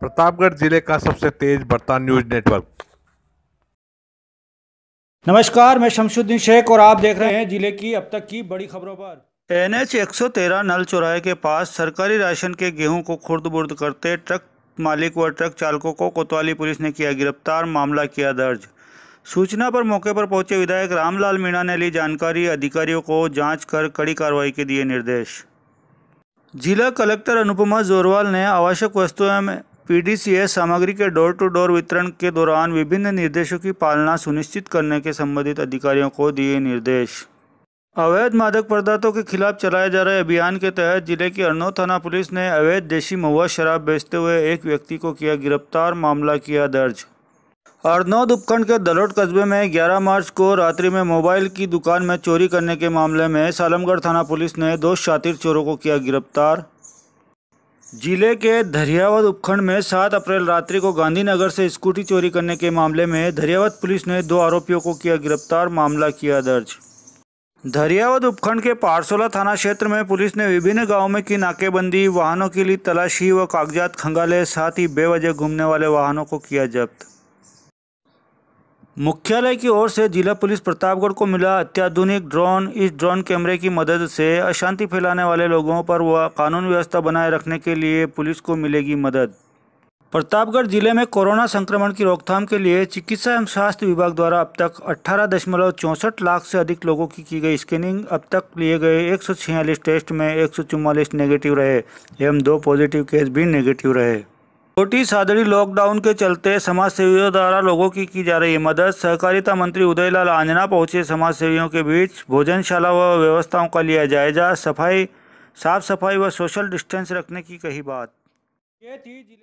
प्रतापगढ़ जिले का सबसे तेज बढ़ता न्यूज नेटवर्क नमस्कार मैं शमशुद्दीन शेख और आप देख रहे हैं जिले की अब तक की बड़ी खबरों पर एन एच एक सौ तेरह नल चौराहे के पास सरकारी राशन के गेहूं को खुर्द बुर्द करते ट्रक मालिक व ट्रक चालकों को कोतवाली पुलिस ने किया गिरफ्तार मामला किया दर्ज सूचना पर मौके पर पहुंचे विधायक रामलाल मीणा ने ली जानकारी अधिकारियों को जांच कर कड़ी कार्रवाई के दिए निर्देश जिला कलेक्टर अनुपमा जोरवाल ने आवश्यक वस्तुओं में पीडीसीएस सामग्री के डोर टू डोर वितरण के दौरान विभिन्न निर्देशों की पालना सुनिश्चित करने के संबंधित अधिकारियों को दिए निर्देश अवैध मादक पदार्थों के खिलाफ चलाए जा रहे अभियान के तहत जिले की अरनौ थाना पुलिस ने अवैध देशी महुआ शराब बेचते हुए एक व्यक्ति को किया गिरफ्तार मामला किया दर्ज अरनौद उपखंड के दलोट कस्बे में 11 मार्च को रात्रि में मोबाइल की दुकान में चोरी करने के मामले में सालमगढ़ थाना पुलिस ने दो शातिर चोरों को किया गिरफ्तार जिले के धरियावद उपखंड में 7 अप्रैल रात्रि को गांधीनगर से स्कूटी चोरी करने के मामले में धरियावद पुलिस ने दो आरोपियों को किया गिरफ्तार मामला किया दर्ज धरियावद उपखंड के पारसोला थाना क्षेत्र में पुलिस ने विभिन्न गांवों में की नाकेबंदी वाहनों के लिए तलाशी व कागजात खंगाले साथ ही बेवजह घूमने वाले वाहनों को किया जब्त मुख्यालय की ओर से जिला पुलिस प्रतापगढ़ को मिला अत्याधुनिक ड्रोन इस ड्रोन कैमरे की मदद से अशांति फैलाने वाले लोगों पर वह कानून व्यवस्था बनाए रखने के लिए पुलिस को मिलेगी मदद प्रतापगढ़ जिले में कोरोना संक्रमण की रोकथाम के लिए चिकित्सा एवं स्वास्थ्य विभाग द्वारा अब तक अट्ठारह दशमलव चौंसठ लाख से अधिक लोगों की की गई स्कैनिंग अब तक लिए गए एक टेस्ट में एक नेगेटिव रहे एवं दो पॉजिटिव केस भी नेगेटिव रहे छोटी सादड़ी लॉकडाउन के चलते समाज सेवियों द्वारा लोगों की की जा रही मदद सहकारिता मंत्री उदयलाल आंजना पहुंचे समाज सेवियों के बीच भोजनशाला व व्यवस्थाओं का लिया जायजा सफाई साफ सफाई व सोशल डिस्टेंस रखने की कही बात